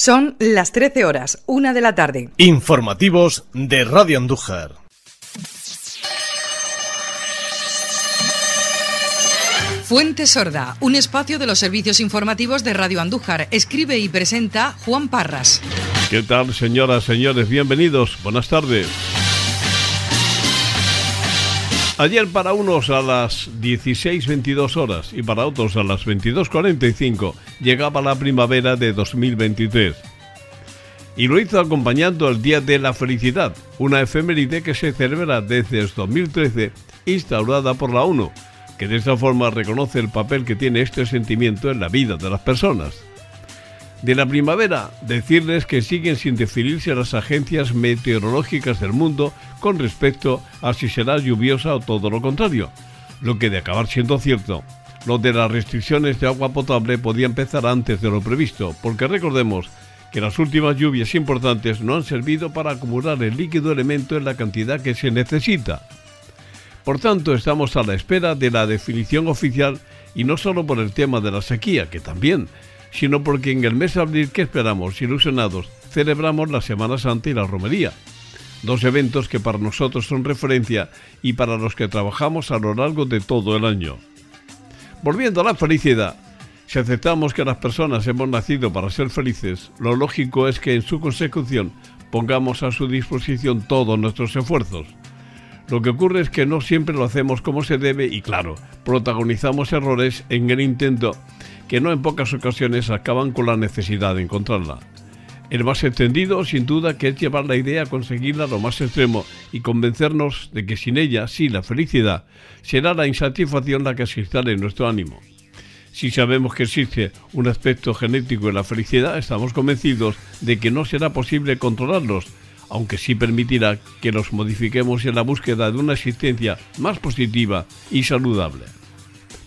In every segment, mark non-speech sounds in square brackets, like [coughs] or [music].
Son las 13 horas, una de la tarde. Informativos de Radio Andújar. Fuente Sorda, un espacio de los servicios informativos de Radio Andújar. Escribe y presenta Juan Parras. ¿Qué tal, señoras, señores? Bienvenidos. Buenas tardes. Ayer para unos a las 16.22 horas y para otros a las 22.45 llegaba la primavera de 2023. Y lo hizo acompañando el Día de la Felicidad, una efeméride que se celebra desde 2013, instaurada por la ONU, que de esta forma reconoce el papel que tiene este sentimiento en la vida de las personas de la primavera, decirles que siguen sin definirse las agencias meteorológicas del mundo con respecto a si será lluviosa o todo lo contrario, lo que de acabar siendo cierto. Lo de las restricciones de agua potable podía empezar antes de lo previsto, porque recordemos que las últimas lluvias importantes no han servido para acumular el líquido elemento en la cantidad que se necesita. Por tanto, estamos a la espera de la definición oficial y no solo por el tema de la sequía, que también, sino porque en el mes de abril que esperamos, ilusionados, celebramos la Semana Santa y la Romería. Dos eventos que para nosotros son referencia y para los que trabajamos a lo largo de todo el año. Volviendo a la felicidad, si aceptamos que las personas hemos nacido para ser felices, lo lógico es que en su consecución pongamos a su disposición todos nuestros esfuerzos. Lo que ocurre es que no siempre lo hacemos como se debe y claro, protagonizamos errores en el intento que no en pocas ocasiones acaban con la necesidad de encontrarla. El más extendido sin duda, que es llevar la idea a conseguirla a lo más extremo y convencernos de que sin ella, sí, la felicidad, será la insatisfacción la que se instale en nuestro ánimo. Si sabemos que existe un aspecto genético en la felicidad, estamos convencidos de que no será posible controlarlos, aunque sí permitirá que los modifiquemos en la búsqueda de una existencia más positiva y saludable.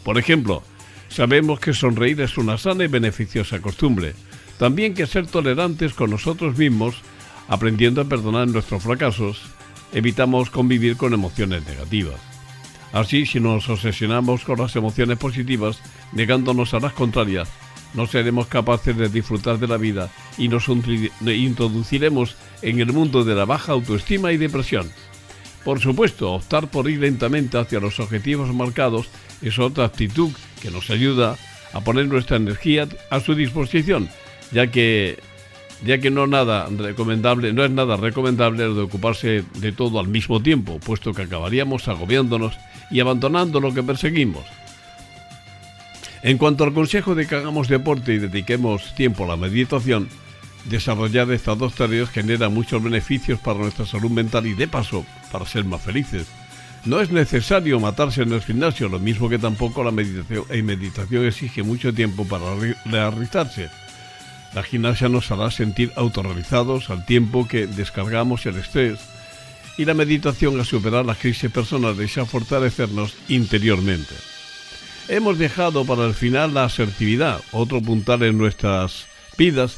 Por ejemplo, Sabemos que sonreír es una sana y beneficiosa costumbre. También que ser tolerantes con nosotros mismos, aprendiendo a perdonar nuestros fracasos, evitamos convivir con emociones negativas. Así, si nos obsesionamos con las emociones positivas, negándonos a las contrarias, no seremos capaces de disfrutar de la vida y nos introduciremos en el mundo de la baja autoestima y depresión. Por supuesto, optar por ir lentamente hacia los objetivos marcados es otra actitud que nos ayuda a poner nuestra energía a su disposición, ya que ya que no nada recomendable, no es nada recomendable de ocuparse de todo al mismo tiempo, puesto que acabaríamos agobiándonos y abandonando lo que perseguimos. En cuanto al consejo de que hagamos deporte y dediquemos tiempo a la meditación, desarrollar estas dos tareas genera muchos beneficios para nuestra salud mental y de paso para ser más felices. No es necesario matarse en el gimnasio, lo mismo que tampoco la meditación, y eh, meditación exige mucho tiempo para realizarse. La gimnasia nos hará sentir autorrealizados al tiempo que descargamos el estrés y la meditación a superar las crisis personales y a fortalecernos interiormente. Hemos dejado para el final la asertividad, otro puntal en nuestras vidas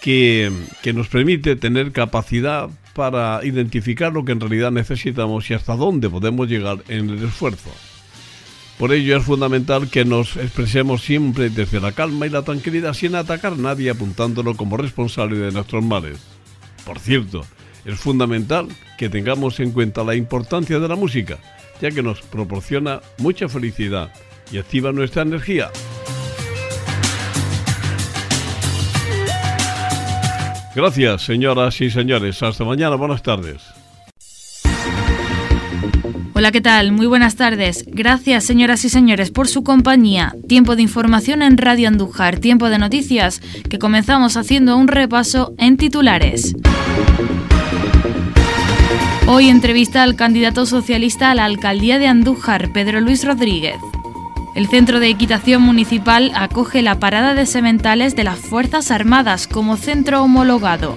que, que nos permite tener capacidad para identificar lo que en realidad necesitamos y hasta dónde podemos llegar en el esfuerzo. Por ello es fundamental que nos expresemos siempre desde la calma y la tranquilidad sin atacar a nadie apuntándolo como responsable de nuestros males. Por cierto, es fundamental que tengamos en cuenta la importancia de la música, ya que nos proporciona mucha felicidad y activa nuestra energía. Gracias, señoras y señores. Hasta mañana. Buenas tardes. Hola, ¿qué tal? Muy buenas tardes. Gracias, señoras y señores, por su compañía. Tiempo de información en Radio Andújar, tiempo de noticias, que comenzamos haciendo un repaso en titulares. Hoy entrevista al candidato socialista a la alcaldía de Andújar, Pedro Luis Rodríguez. El Centro de Equitación Municipal acoge la parada de sementales de las Fuerzas Armadas como centro homologado.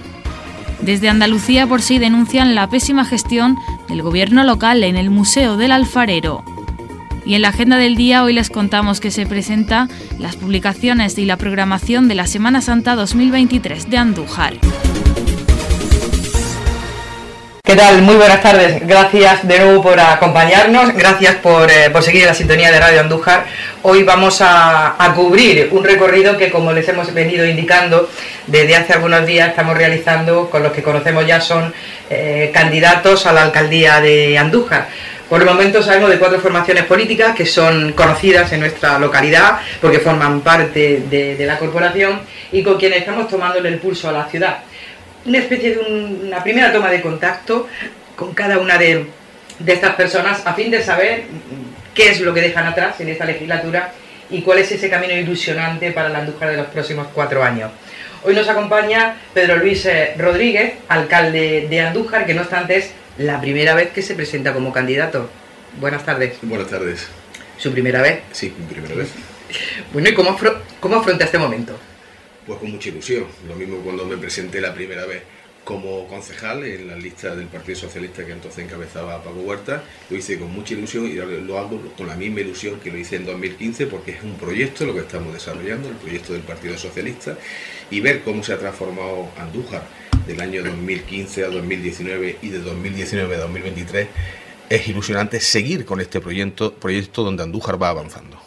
Desde Andalucía por sí denuncian la pésima gestión del gobierno local en el Museo del Alfarero. Y en la agenda del día hoy les contamos que se presenta las publicaciones y la programación de la Semana Santa 2023 de Andújar. ¿Qué tal? Muy buenas tardes. Gracias de nuevo por acompañarnos. Gracias por, eh, seguir la sintonía de Radio Andújar. Hoy vamos a, cubrir un recorrido que, como les hemos venido indicando desde hace algunos días, estamos realizando con los que conocemos ya son eh, candidatos a la alcaldía de Andújar. Por el momento salgo de cuatro formaciones políticas que son conocidas en nuestra localidad porque forman parte de, la corporación y con quienes estamos tomando el pulso a la ciudad una especie de una primera toma de contacto con cada una de, de estas personas a fin de saber qué es lo que dejan atrás en esta legislatura y cuál es ese camino ilusionante para la Andújar de los próximos cuatro años. Hoy nos acompaña Pedro Luis eh, Rodríguez, alcalde de Andújar, que no obstante es la primera vez que se presenta como candidato. Buenas tardes. Buenas tardes. ¿Su primera vez? Sí, mi primera vez. [laughs] Bueno, ¿y cómo, afronta este momento? pues con mucha ilusión. Lo mismo cuando me presenté la primera vez como concejal en la lista del Partido Socialista que entonces encabezaba Paco Huerta, lo hice con mucha ilusión y lo hago con la misma ilusión que lo hice en 2015 porque es un proyecto lo que estamos desarrollando, el proyecto del Partido Socialista, y ver cómo se ha transformado Andújar del año 2015 a 2019 y de 2019 a 2023, es ilusionante seguir con este proyecto, proyecto donde Andújar va avanzando.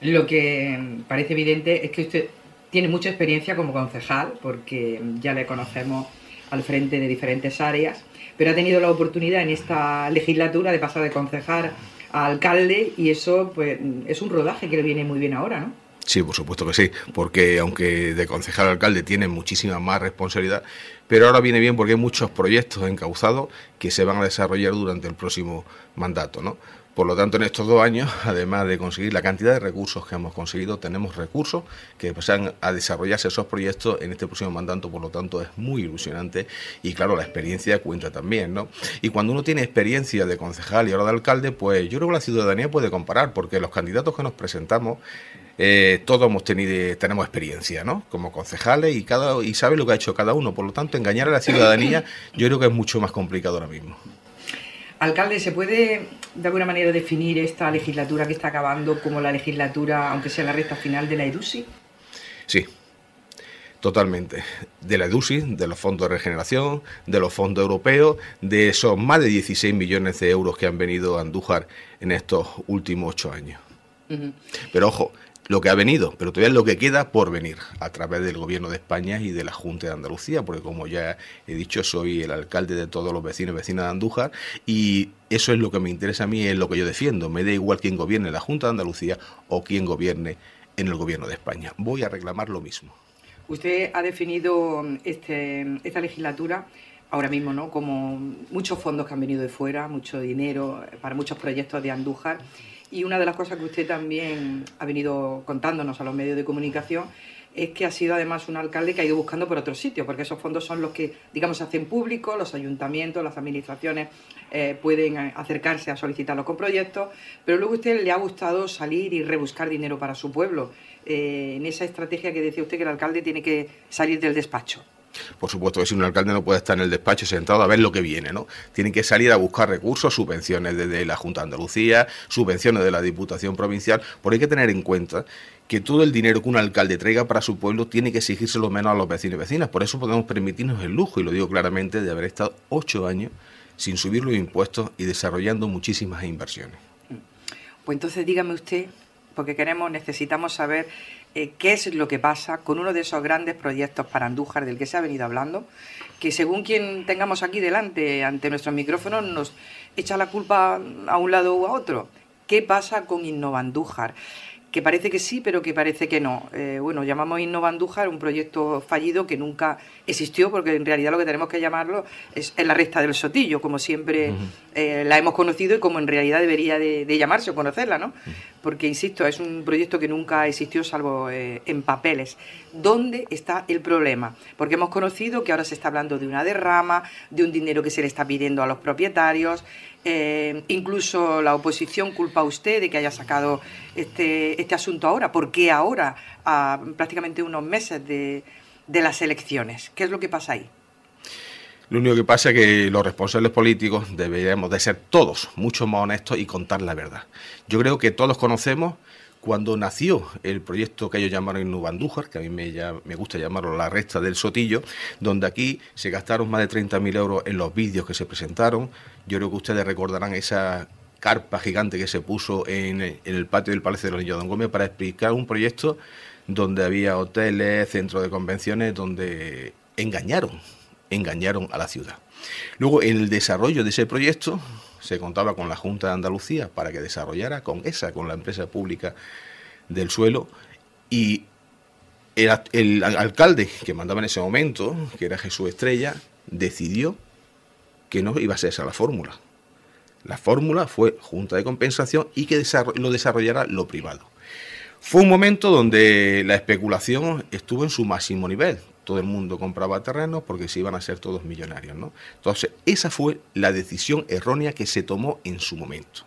Lo que parece evidente es que usted tiene mucha experiencia como concejal, porque mm, ya le conocemos al frente de diferentes áreas, pero ha tenido la oportunidad en esta legislatura de pasar de concejal a alcalde y eso pues, mm, es un rodaje que le viene muy bien ahora, ¿no? Sí, por supuesto que sí, porque aunque de concejal a alcalde tiene muchísima más responsabilidad, pero ahora viene bien porque hay muchos proyectos encauzados que se van a desarrollar durante el próximo mandato, ¿no? Por lo tanto, en estos dos años, además de conseguir la cantidad de recursos que hemos conseguido, tenemos recursos que pasan a desarrollarse esos proyectos en este próximo mandato, por lo tanto es muy ilusionante y claro, la experiencia cuenta también, ¿no? Y cuando uno tiene experiencia de concejal y ahora de alcalde, pues yo creo que la ciudadanía puede comparar, porque los candidatos que nos presentamos eh, todos hemos tenido, tenemos experiencia, ¿no? Como concejales y cada y sabe lo que ha hecho cada uno. Por lo tanto, engañar a la ciudadanía yo creo que es mucho más complicado ahora mismo. Alcalde, ¿se puede de alguna manera definir esta legislatura que está acabando como la legislatura, aunque sea la recta final de la EDUSI? Sí, totalmente. De la EDUSI, de los fondos de regeneración, de los fondos europeos, de esos más de 16 millones de euros que han venido a Andújar en estos últimos ocho años. Pero ojo, lo que ha venido, pero todavía es lo que queda por venir a través del Gobierno de España y de la Junta de Andalucía, porque como ya he dicho, soy el alcalde de todos los vecinos y vecinas de Andújar y eso es lo que me interesa a mí, es lo que yo defiendo. Me da igual quién gobierne la Junta de Andalucía o quién gobierne en el Gobierno de España. Voy a reclamar lo mismo. Usted ha definido mm, este, esta legislatura ahora mismo, ¿no? Como muchos fondos que han venido de fuera, mucho dinero para muchos proyectos de Andújar. Y una de las cosas que usted también ha venido contándonos a los medios de comunicación es que ha sido además un alcalde que ha ido buscando por otros sitios, porque esos fondos son los que, digamos, se hacen públicos, los ayuntamientos, las administraciones eh, pueden acercarse a solicitarlos con proyectos, pero luego a usted le ha gustado salir y rebuscar dinero para su pueblo, eh, en esa estrategia que decía usted que el alcalde tiene que salir del despacho. Por supuesto que si un alcalde no puede estar en el despacho sentado a ver lo que viene, ¿no? Tiene que salir a buscar recursos, subvenciones desde la Junta de Andalucía, subvenciones de la Diputación Provincial, por hay que tener en cuenta que todo el dinero que un alcalde traiga para su pueblo tiene que exigirse lo menos a los vecinos y vecinas. Por eso podemos permitirnos el lujo, y lo digo claramente, de haber estado ocho años sin subir los impuestos y desarrollando muchísimas inversiones. Pues entonces dígame usted porque queremos, necesitamos saber eh, qué es lo que pasa con uno de esos grandes proyectos para Andújar del que se ha venido hablando, que según quien tengamos aquí delante, ante nuestros micrófonos, nos echa la culpa a un lado u a otro. ¿Qué pasa con Innovandújar? que parece que sí, pero que parece que no. Eh, bueno, llamamos Innovandújar un proyecto fallido que nunca existió, porque en realidad lo que tenemos que llamarlo es, la resta del sotillo, como siempre eh, la hemos conocido y como en realidad debería de, llamarse o conocerla, ¿no? Porque, insisto, es un proyecto que nunca existió salvo eh, en papeles. ¿Dónde está el problema? Porque hemos conocido que ahora se está hablando de una derrama, de un dinero que se le está pidiendo a los propietarios, eh, incluso la oposición culpa a usted de que haya sacado este, este asunto ahora. ¿Por qué ahora, a prácticamente unos meses de, de las elecciones? ¿Qué es lo que pasa ahí? Lo único que pasa es que los responsables políticos deberíamos de ser todos mucho más honestos y contar la verdad. Yo creo que todos conocemos cuando nació el proyecto que ellos llamaron en Nubandújar, que a mí me, gusta llamarlo la resta del sotillo, donde aquí se gastaron más de 30.000 euros en los vídeos que se presentaron, yo creo que ustedes recordarán esa carpa gigante que se puso en en el patio del Palacio de los Niños de Don Gómez para explicar un proyecto donde había hoteles, centros de convenciones, donde engañaron, engañaron a la ciudad. Luego, en el desarrollo de ese proyecto, se contaba con la Junta de Andalucía para que desarrollara, con esa, con la empresa pública del suelo, y el, alcalde que mandaba en ese momento, que era Jesús Estrella, decidió que no iba a ser esa la fórmula. La fórmula fue junta de compensación y que lo desarrollara lo privado. Fue un momento donde la especulación estuvo en su máximo nivel, todo el mundo compraba terrenos porque se iban a ser todos millonarios. ¿no? Entonces, esa fue la decisión errónea que se tomó en su momento.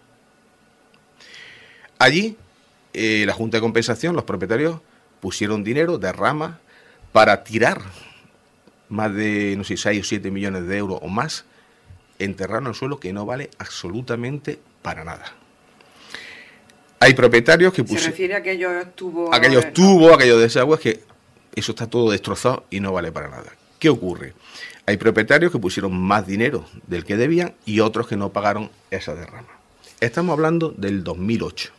Allí, eh, la Junta de Compensación, los propietarios, pusieron dinero de rama para tirar más de, no sé, 6 o 7 millones de euros o más en terreno en suelo que no vale absolutamente para nada. Hay propietarios que pusieron... Se refiere a aquellos tubos... Aquellos tubos, aquellos desagües que eso está todo destrozado y no vale para nada. ¿Qué ocurre? Hay propietarios que pusieron más dinero del que debían y otros que no pagaron esa derrama. Estamos hablando del 2008,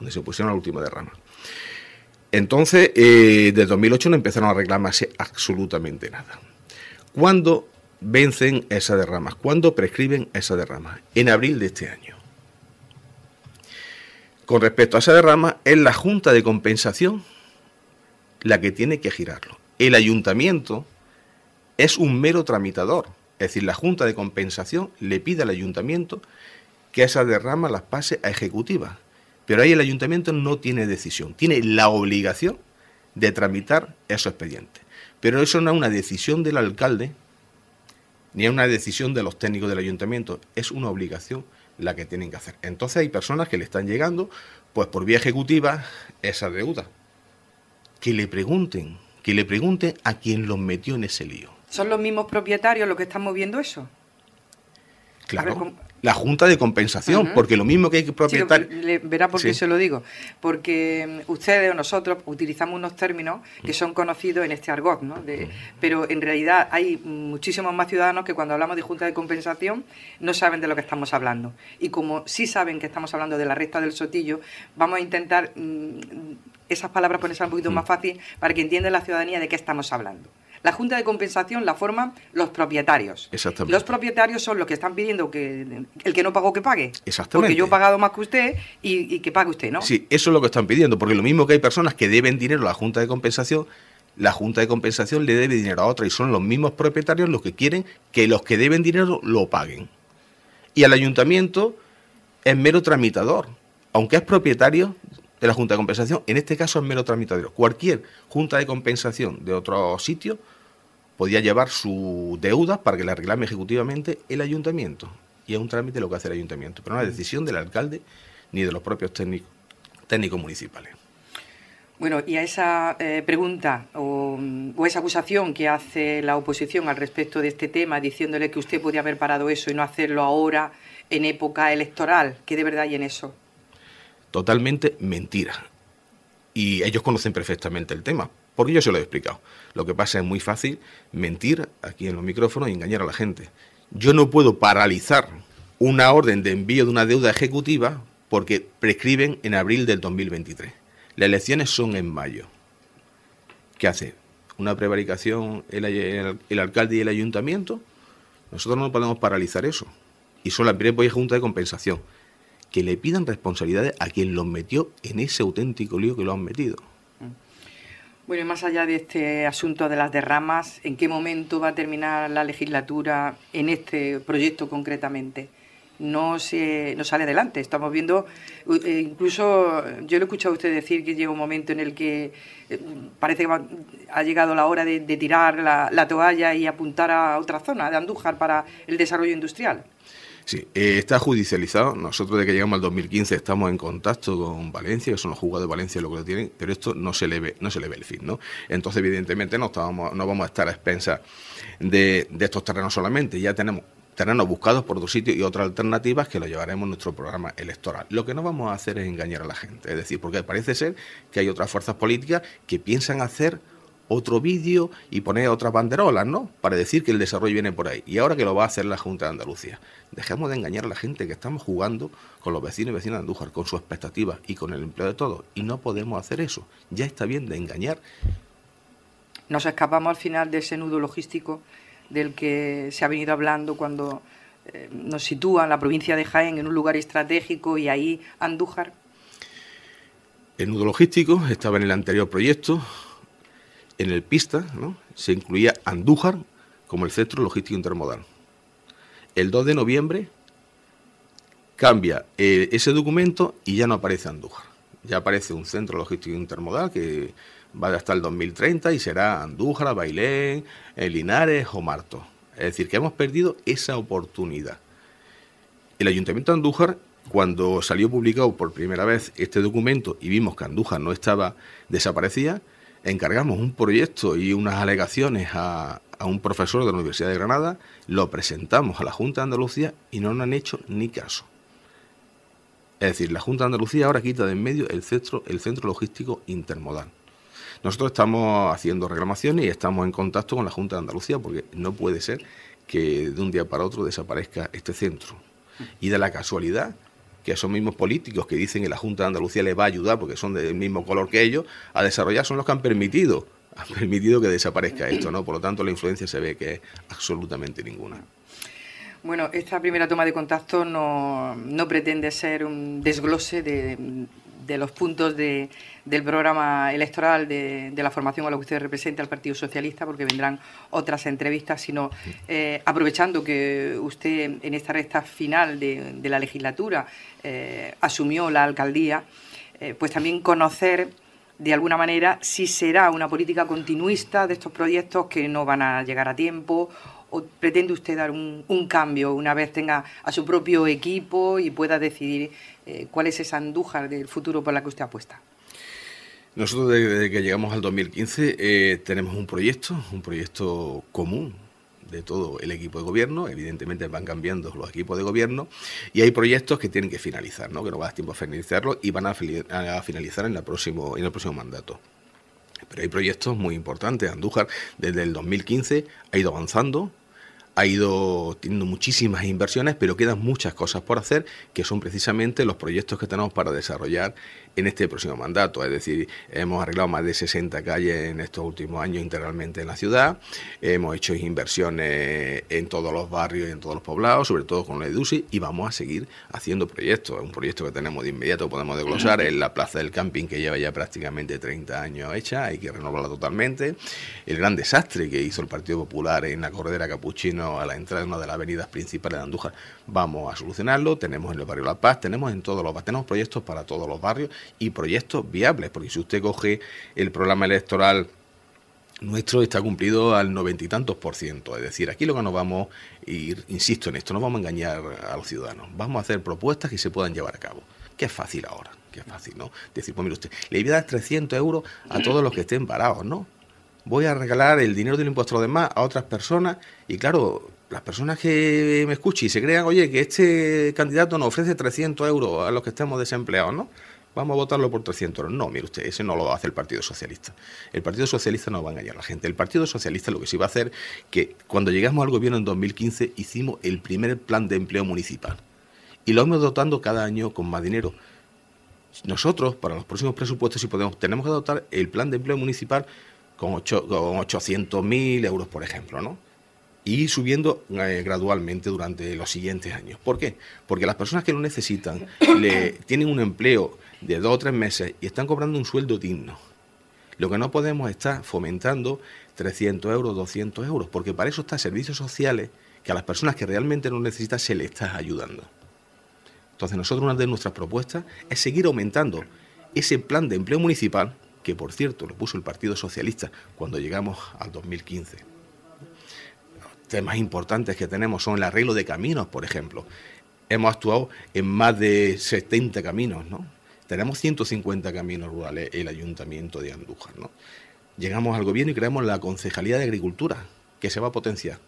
donde se pusieron la última derrama. Entonces, eh, del 2008 no empezaron a reclamarse absolutamente nada. ¿Cuándo vencen esas derramas? ¿Cuándo prescriben esas derramas? En abril de este año. Con respecto a esa derrama, es la Junta de Compensación la que tiene que girarlo. El ayuntamiento es un mero tramitador, es decir, la Junta de Compensación le pide al ayuntamiento que esa derrama las pase a ejecutiva. Pero ahí el ayuntamiento no tiene decisión, tiene la obligación de tramitar esos expedientes. Pero eso no es una decisión del alcalde, ni es una decisión de los técnicos del ayuntamiento, es una obligación la que tienen que hacer. Entonces hay personas que le están llegando, pues por vía ejecutiva, esa deuda que le pregunten, que le pregunten a quién los metió en ese lío. ¿Son los mismos propietarios los que están moviendo eso? Claro la Junta de Compensación, porque lo mismo que hay que propietar… verá por qué se lo digo. Porque mm, ustedes o nosotros utilizamos unos términos que mm. son conocidos en este argot, ¿no? De, mm. pero en realidad hay muchísimos más ciudadanos que cuando hablamos de Junta de Compensación no saben de lo que estamos hablando. Y como sí saben que estamos hablando de la recta del Sotillo, vamos a intentar esas palabras ponerse un poquito más fácil para que entienda la ciudadanía de qué estamos hablando. La Junta de Compensación la forman los propietarios. Exactamente. Los propietarios son los que están pidiendo que el que no pagó que pague. Exactamente. Porque yo he pagado más que usted y, que pague usted, ¿no? Sí, eso es lo que están pidiendo, porque lo mismo que hay personas que deben dinero a la Junta de Compensación, la Junta de Compensación le debe dinero a otra y son los mismos propietarios los que quieren que los que deben dinero lo paguen. Y al ayuntamiento es mero tramitador, aunque es propietario de la Junta de Compensación, en este caso es mero tramitador. Cualquier Junta de Compensación de otro sitio podía llevar su deuda para que la reclame ejecutivamente el ayuntamiento. Y es un trámite lo que hace el ayuntamiento, pero no es mm. decisión del alcalde ni de los propios técnicos, municipales. Bueno, y a esa eh, pregunta o, mm, o, esa acusación que hace la oposición al respecto de este tema, diciéndole que usted podía haber parado eso y no hacerlo ahora en época electoral, ¿qué de verdad hay en eso? Totalmente mentira. Y ellos conocen perfectamente el tema, porque yo se lo he explicado. Lo que pasa es muy fácil mentir aquí en los micrófonos y engañar a la gente. Yo no puedo paralizar una orden de envío de una deuda ejecutiva porque prescriben en abril del 2023. Las elecciones son en mayo. ¿Qué hace? ¿Una prevaricación el, alcalde y el ayuntamiento? Nosotros no podemos paralizar eso. Y son la junta de compensación. Que le pidan responsabilidades a quien los metió en ese auténtico lío que lo han metido. Bueno, y más allá de este asunto de las derramas, ¿en qué momento va a terminar la legislatura en este proyecto concretamente? No, se, no sale adelante. Estamos viendo, eh, incluso yo lo he escuchado a usted decir que llega un momento en el que eh, parece que ha llegado la hora de, tirar la, la, toalla y apuntar a otra zona de Andújar para el desarrollo industrial. Sí, eh, está judicializado. Nosotros desde que llegamos al 2015 estamos en contacto con Valencia, que son los juzgados de Valencia lo que lo tienen, pero esto no se le ve, no se le ve el fin, ¿no? Entonces, evidentemente, no, estábamos, no vamos a estar a expensas de, de estos terrenos solamente. Ya tenemos terrenos buscados por otros sitios y otras alternativas que lo llevaremos en nuestro programa electoral. Lo que no vamos a hacer es engañar a la gente, es decir, porque parece ser que hay otras fuerzas políticas que piensan hacer otro vídeo y poner otras banderolas, ¿no? Para decir que el desarrollo viene por ahí. Y ahora que lo va a hacer la Junta de Andalucía. Dejemos de engañar a la gente que estamos jugando con los vecinos y vecinas de Andújar, con sus expectativas y con el empleo de todos. Y no podemos hacer eso. Ya está bien de engañar. Nos escapamos al final de ese nudo logístico del que se ha venido hablando cuando eh, nos sitúan la provincia de Jaén en un lugar estratégico y ahí Andújar. El nudo logístico estaba en el anterior proyecto, en el pista se incluía Andújar como el centro logístico intermodal. El 2 de noviembre cambia eh, ese documento y ya no aparece Andújar. Ya aparece un centro logístico intermodal que va hasta el 2030 y será Andújar, Bailén, eh, Linares o Marto. Es decir, que hemos perdido esa oportunidad. El Ayuntamiento de Andújar, cuando salió publicado por primera vez este documento y vimos que Andújar no estaba ...desaparecía encargamos un proyecto y unas alegaciones a, un profesor de la Universidad de Granada, lo presentamos a la Junta de Andalucía y no nos han hecho ni caso. Es decir, la Junta de Andalucía ahora quita de en medio el centro, el centro logístico intermodal. Nosotros estamos haciendo reclamaciones y estamos en contacto con la Junta de Andalucía porque no puede ser que de un día para otro desaparezca este centro. Y de la casualidad que esos mismos políticos que dicen que la Junta de Andalucía les va a ayudar porque son del mismo color que ellos, a desarrollar son los que han permitido, [laughs] han permitido que desaparezca esto, ¿no? Por lo tanto, la influencia se ve que es absolutamente ninguna. Bueno, esta primera toma de contacto no pretende ser un desglose de de los puntos de, del programa electoral de, la formación a la que usted representa al Partido Socialista, porque vendrán otras entrevistas, sino eh, aprovechando que usted en esta recta final de, la legislatura eh, asumió la alcaldía, eh, pues también conocer de alguna manera si será una política continuista de estos proyectos que no van a llegar a tiempo o pretende usted dar un, un cambio una vez tenga a su propio equipo y pueda decidir eh, cuál es esa Andújar del futuro por la que usted apuesta. Nosotros desde que llegamos al 2015 eh, tenemos un proyecto, un proyecto común de todo el equipo de gobierno, evidentemente van cambiando los equipos de gobierno y hay proyectos que tienen que finalizar, ¿no? que no va a dar tiempo a finalizarlo. y van a, finalizar en, el próximo, en el próximo mandato. Pero hay proyectos muy importantes. Andújar desde el 2015 ha ido avanzando, ha ido teniendo muchísimas inversiones, pero quedan muchas cosas por hacer, que son precisamente los proyectos que tenemos para desarrollar en este próximo mandato. Es decir, hemos arreglado más de 60 calles en estos últimos años integralmente en la ciudad, hemos hecho inversiones en todos los barrios y en todos los poblados, sobre todo con la EDUSI, y vamos a seguir haciendo proyectos. Un proyecto que tenemos de inmediato, podemos desglosar, es la plaza del camping que lleva ya prácticamente 30 años hecha, hay que renovarla totalmente. El gran desastre que hizo el Partido Popular en la Cordera Capuchino a la entrada de una de las avenidas principales de Andújar vamos a solucionarlo. Tenemos en el barrio La Paz, tenemos en todos los barrios, tenemos proyectos para todos los barrios y proyectos viables, porque si usted coge el programa electoral nuestro está cumplido al noventa y tantos por ciento. Es decir, aquí lo que nos vamos, a ir, insisto en esto, no vamos a engañar a los ciudadanos. Vamos a hacer propuestas que se puedan llevar a cabo. qué es fácil ahora, qué es fácil, ¿no? Decir, pues mire usted, le voy a dar 300 euros a todos los que estén parados, ¿no? Voy a regalar el dinero del impuesto a los demás a otras personas y claro, las personas que me escuchen y se crean, oye, que este candidato nos ofrece 300 euros a los que estemos desempleados, ¿no? Vamos a votarlo por 300 euros. No, mire usted, ese no lo hace el Partido Socialista. El Partido Socialista no va a engañar a la gente. El Partido Socialista lo que sí va a hacer que cuando llegamos al gobierno en 2015 hicimos el primer plan de empleo municipal y lo hemos dotando cada año con más dinero. Nosotros, para los próximos presupuestos, si podemos, tenemos que dotar el plan de empleo municipal con, con 800.000 euros, por ejemplo, ¿no? y subiendo eh, gradualmente durante los siguientes años. ¿Por qué? Porque las personas que lo necesitan [coughs] le, tienen un empleo de dos o tres meses y están cobrando un sueldo digno. Lo que no podemos estar fomentando 300 euros, 200 euros, porque para eso están servicios sociales que a las personas que realmente lo necesitan se les está ayudando. Entonces nosotros una de nuestras propuestas es seguir aumentando ese plan de empleo municipal, que por cierto lo puso el Partido Socialista cuando llegamos al 2015 temas importantes que tenemos son el arreglo de caminos, por ejemplo. Hemos actuado en más de 70 caminos, ¿no? Tenemos 150 caminos rurales el Ayuntamiento de Andújar, ¿no? Llegamos al gobierno y creamos la Concejalía de Agricultura, que se va a potenciar.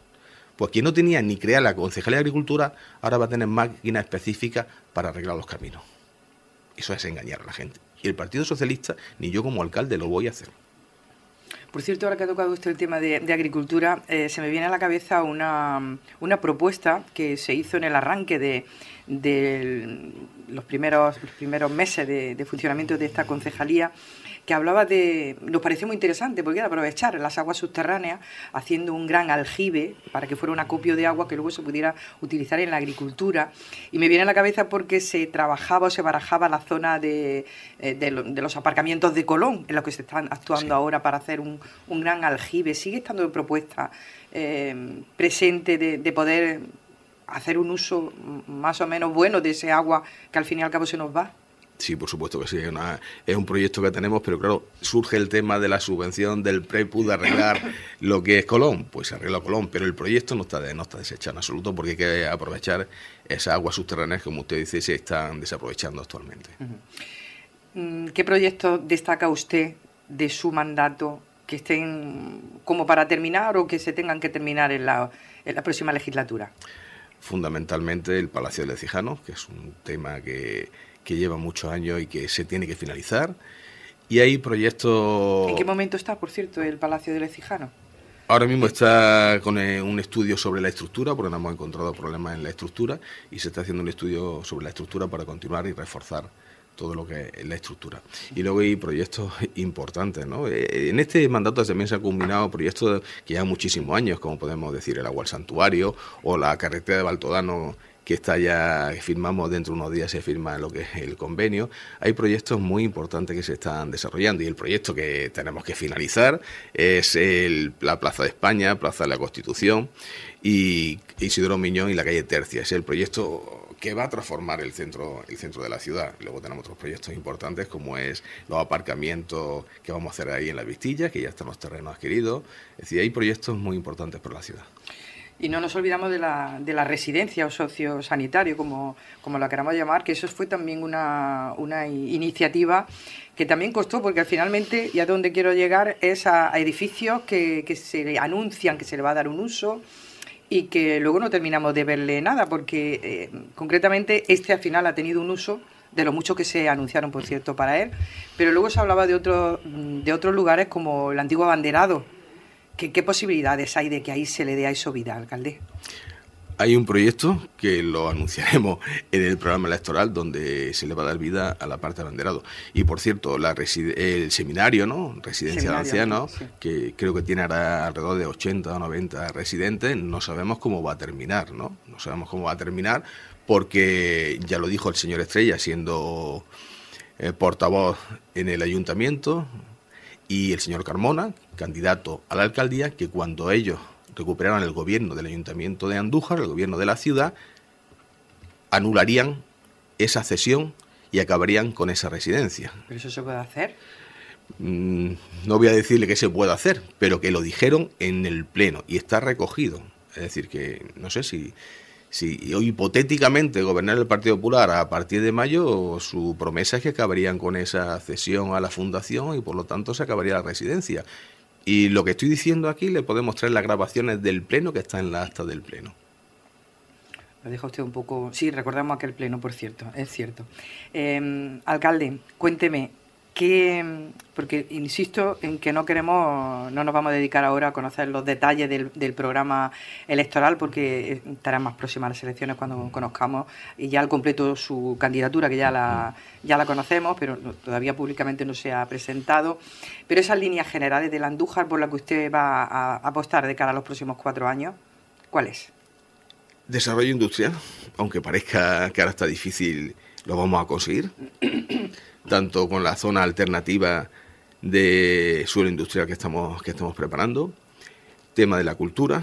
Pues quien no tenía ni crear la Concejalía de Agricultura, ahora va a tener máquinas específicas para arreglar los caminos. Eso es engañar a la gente. Y el Partido Socialista, ni yo como alcalde, lo voy a hacer. Por cierto, ahora que ha tocado usted el tema de, agricultura, eh, se me viene a la cabeza una, una, propuesta que se hizo en el arranque de, los, primeros, primeros meses de funcionamiento de esta concejalía que hablaba de, nos pareció muy interesante, porque era aprovechar las aguas subterráneas haciendo un gran aljibe para que fuera un acopio de agua que luego se pudiera utilizar en la agricultura. Y me viene a la cabeza porque se trabajaba o se barajaba la zona de, eh, de, los aparcamientos de Colón, en los que se están actuando ahora para hacer un, gran aljibe. ¿Sigue estando de propuesta em, presente de, de poder hacer un uso más o menos bueno de ese agua que al fin y al cabo se nos va? Sí, por supuesto que sí. es un proyecto que tenemos, pero claro, surge el tema de la subvención del PREPU, de arreglar lo que es Colón. Pues se arregla Colón, pero el proyecto no está, de, no está desechado en absoluto porque hay que aprovechar esas aguas subterráneas, que, como usted dice, se están desaprovechando actualmente. Mm, ¿Qué proyecto destaca usted de su mandato que estén como para terminar o que se tengan que terminar en la, próxima legislatura? Fundamentalmente el Palacio de Cijano, que es un tema que que lleva muchos años y que se tiene que finalizar. Y hay proyectos... ¿En qué momento está, por cierto, el Palacio del Ecijano? Ahora mismo está con eh, un estudio sobre la estructura, porque no hemos encontrado problemas en la estructura, y se está haciendo un estudio sobre la estructura para continuar y reforzar todo lo que es la estructura. Y luego hay proyectos [laughs] importantes, ¿no? Eh, en este mandato también se han culminado proyectos que ya muchísimos años, como podemos decir el agua al santuario o la carretera de Baltodano que está ya, firmamos dentro de unos días, se firma lo que es el convenio. Hay proyectos muy importantes que se están desarrollando y el proyecto que tenemos que finalizar es la Plaza de España, Plaza de la Constitución y Isidro Miñón y la calle Tercia. Es el proyecto que va a transformar el centro, el centro de la ciudad. Luego tenemos otros proyectos importantes como es los aparcamientos que vamos a hacer ahí en la Vistilla... que ya están los terrenos adquiridos. Es decir, hay proyectos muy importantes para la ciudad. Y no nos olvidamos de la, de la residencia o sociosanitario, como, como la queramos llamar, que eso fue también una, iniciativa que también costó, porque finalmente, y a donde quiero llegar, es a, edificios que, se anuncian que se le va a dar un uso y que luego no terminamos de verle nada, porque eh, concretamente este al final ha tenido un uso de lo mucho que se anunciaron, por cierto, para él, pero luego se hablaba de, otro, de otros lugares como el antiguo abanderado, ¿Qué, posibilidades hay de que ahí se le dé a eso vida, alcalde? Hay un proyecto que lo anunciaremos [laughs] en el programa electoral donde se le va a dar vida a la parte abanderado. Y por cierto, el seminario, ¿no? Residencia de ancianos, que creo que tiene alrededor de 80 o 90 residentes, no sabemos cómo va a terminar, ¿no? No sabemos cómo va a terminar porque ya lo dijo el señor Estrella siendo eh, portavoz en el ayuntamiento y el señor Carmona, candidato a la alcaldía, que cuando ellos recuperaran el gobierno del ayuntamiento de Andújar, el gobierno de la ciudad, anularían esa cesión y acabarían con esa residencia. ¿Pero eso se puede hacer? Mm, no voy a decirle que se puede hacer, pero que lo dijeron en el Pleno y está recogido. Es decir, que no sé si, si hipotéticamente gobernar el Partido Popular a partir de mayo, su promesa es que acabarían con esa cesión a la Fundación y por lo tanto se acabaría la residencia. Y lo que estoy diciendo aquí le podemos traer las grabaciones del pleno que está en la acta del pleno. Lo deja usted un poco. Sí, recordamos aquel pleno, por cierto, es cierto. Em, alcalde, cuénteme, que, porque insisto en que no queremos, no nos vamos a dedicar ahora a conocer los detalles del, programa electoral, porque estarán más próximas las elecciones cuando conozcamos y ya al completo su candidatura, que ya la, ya la conocemos, pero todavía públicamente no se ha presentado. Pero esas líneas generales de la Andújar por la que usted va a apostar de cara a los próximos cuatro años, ¿cuál es? Desarrollo industrial, aunque parezca que ahora está difícil, lo vamos a conseguir. [coughs] tanto con la zona alternativa de suelo industrial que estamos, que estamos preparando, tema de la cultura,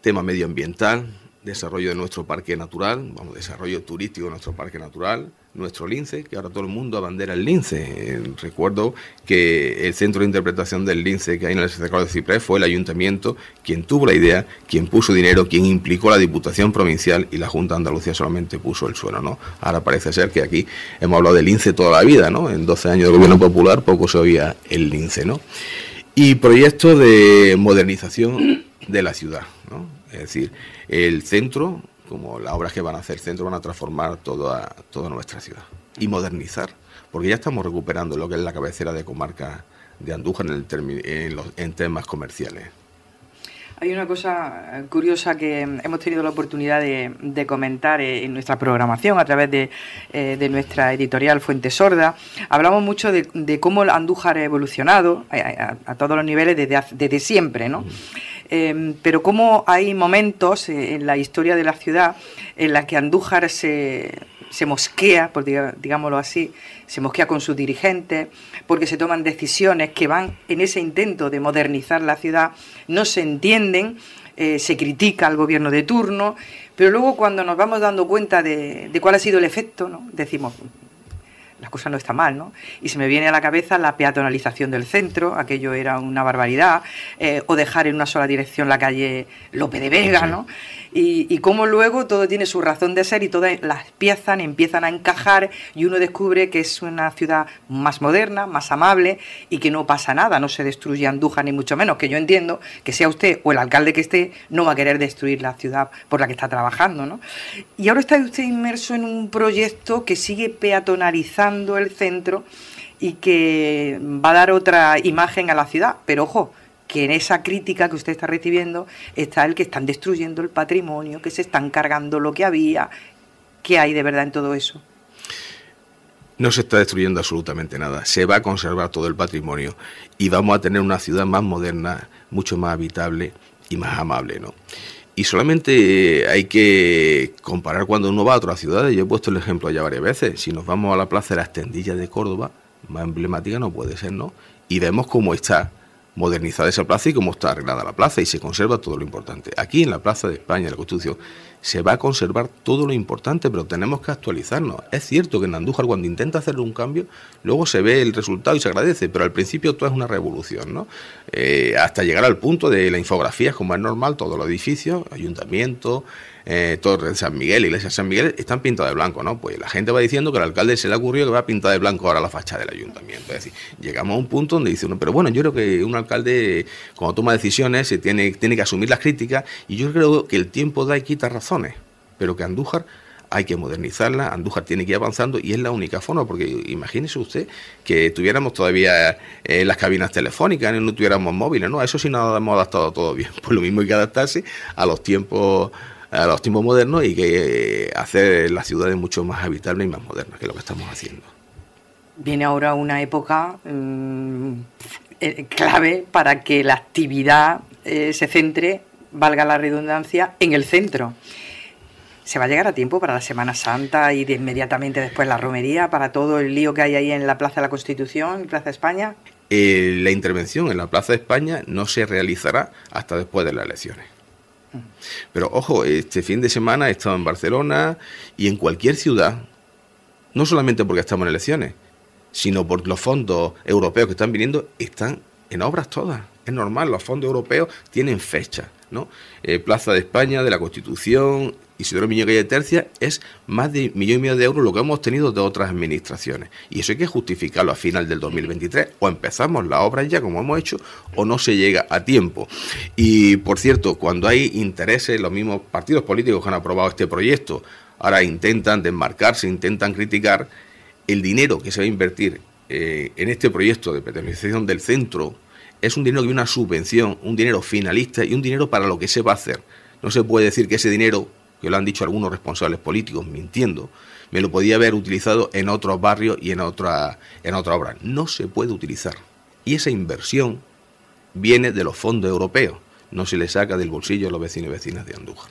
tema medioambiental, desarrollo de nuestro parque natural, vamos, desarrollo turístico de nuestro parque natural, nuestro lince, que ahora todo el mundo abandera el lince. Eh, recuerdo que el centro de interpretación del lince que hay en el Cercado de Ciprés fue el ayuntamiento quien tuvo la idea, quien puso dinero, quien implicó la Diputación Provincial y la Junta de Andalucía solamente puso el suelo, ¿no? Ahora parece ser que aquí hemos hablado del lince toda la vida, ¿no? En 12 años de gobierno popular poco se oía el lince, ¿no? Y proyectos de modernización de la ciudad, ¿no? Es decir, el centro como las obras que van a hacer el centro van a transformar toda, toda nuestra ciudad y modernizar, porque ya estamos recuperando lo que es la cabecera de comarca de Andújar en, temas comerciales. Hay una cosa curiosa que hemos tenido la oportunidad de, comentar en nuestra programación a través eh, de, nuestra editorial Fuente Sorda. Hablamos mucho de, cómo Andújar ha evolucionado eh, a, todos los niveles desde, siempre, ¿no? Em, pero como hay momentos eh, en la historia de la ciudad en las que Andújar se, se mosquea, por digámoslo así, se mosquea con sus dirigentes, porque se toman decisiones que van en ese intento de modernizar la ciudad, no se entienden, eh, se critica al gobierno de turno, pero luego cuando nos vamos dando cuenta de, cuál ha sido el efecto, decimos, ...la cosas no está mal, ¿no? Y se me viene a la cabeza la peatonalización del centro, aquello era una barbaridad, eh, o dejar en una sola dirección la calle Lope de Vega, ¿no? y, cómo luego todo tiene su razón de ser y todas las piezas empiezan a encajar y uno descubre que es una ciudad más moderna, más amable y que no pasa nada, no se destruye Anduja ni mucho menos, que yo entiendo que sea usted o el alcalde que esté no va a querer destruir la ciudad por la que está trabajando, ¿no? Y ahora está usted inmerso en un proyecto que sigue peatonalizando el centro y que va a dar otra imagen a la ciudad, pero ojo, que en esa crítica que usted está recibiendo está el que están destruyendo el patrimonio, que se están cargando lo que había. ¿Qué hay de verdad en todo eso? No se está destruyendo absolutamente nada. Se va a conservar todo el patrimonio y vamos a tener una ciudad más moderna, mucho más habitable y más amable, ¿no? Y solamente eh, hay que comparar cuando uno va a otras ciudades. Yo he puesto el ejemplo allá varias veces. Si nos vamos a la Plaza de las Tendillas de Córdoba, más emblemática no puede ser, ¿no? Y vemos cómo está ...modernizar esa plaza y cómo está arreglada la plaza y se conserva todo lo importante. Aquí en la Plaza de España, en la Constitución, se va a conservar todo lo importante, pero tenemos que actualizarnos. Es cierto que en Andújar cuando intenta hacer un cambio, luego se ve el resultado y se agradece, pero al principio todo es una revolución, ¿no? Eh, hasta llegar al punto de la infografía, como es normal, todos los edificios, ayuntamientos, eh, Torre de San Miguel, Iglesia de San Miguel, están pintadas de blanco, ¿no? Pues la gente va diciendo que al alcalde se le ha ocurrido que va a pintar de blanco ahora la fachada del ayuntamiento. Es decir, llegamos a un punto donde dice uno, pero bueno, yo creo que un alcalde cuando toma decisiones se tiene, tiene que asumir las críticas y yo creo que el tiempo da y quita razones, pero que Andújar hay que modernizarla, Andújar tiene que ir avanzando y es la única forma, porque imagínese usted que tuviéramos todavía eh, las cabinas telefónicas, no tuviéramos móviles, ¿no? A eso sí nos hemos adaptado todo bien, pues [laughs] lo mismo hay que adaptarse a los tiempos a los tiempos modernos y que eh, hacer las ciudades mucho más habitables y más modernas que lo que estamos haciendo. Viene ahora una época mm, eh, clave para que la actividad eh, se centre, valga la redundancia, en el centro. ¿Se va a llegar a tiempo para la Semana Santa y de inmediatamente después la romería, para todo el lío que hay ahí en la Plaza de la Constitución, Plaza de España? la intervención en la Plaza de España no se realizará hasta después de las elecciones. Pero ojo, este fin de semana he estado en Barcelona y en cualquier ciudad, no solamente porque estamos en elecciones, sino por los fondos europeos que están viniendo, están en obras todas. Es normal, los fondos europeos tienen fecha, ¿no? Eh, Plaza de España, de la Constitución, ...y Isidoro y Calle Tercia es más de millón y medio de euros lo que hemos obtenido de otras administraciones. Y eso hay que justificarlo a final del 2023. O empezamos la obra ya como hemos hecho o no se llega a tiempo. Y por cierto, cuando hay intereses, los mismos partidos políticos que han aprobado este proyecto, ahora intentan desmarcarse, intentan criticar el dinero que se va a invertir eh, en este proyecto de petrolización del centro. Es un dinero que una subvención, un dinero finalista y un dinero para lo que se va a hacer. No se puede decir que ese dinero que lo han dicho algunos responsables políticos, mintiendo, me lo podía haber utilizado en otros barrios y en otra, en otra obra. No se puede utilizar. Y esa inversión viene de los fondos europeos, no se le saca del bolsillo a los vecinos y vecinas de Andújar.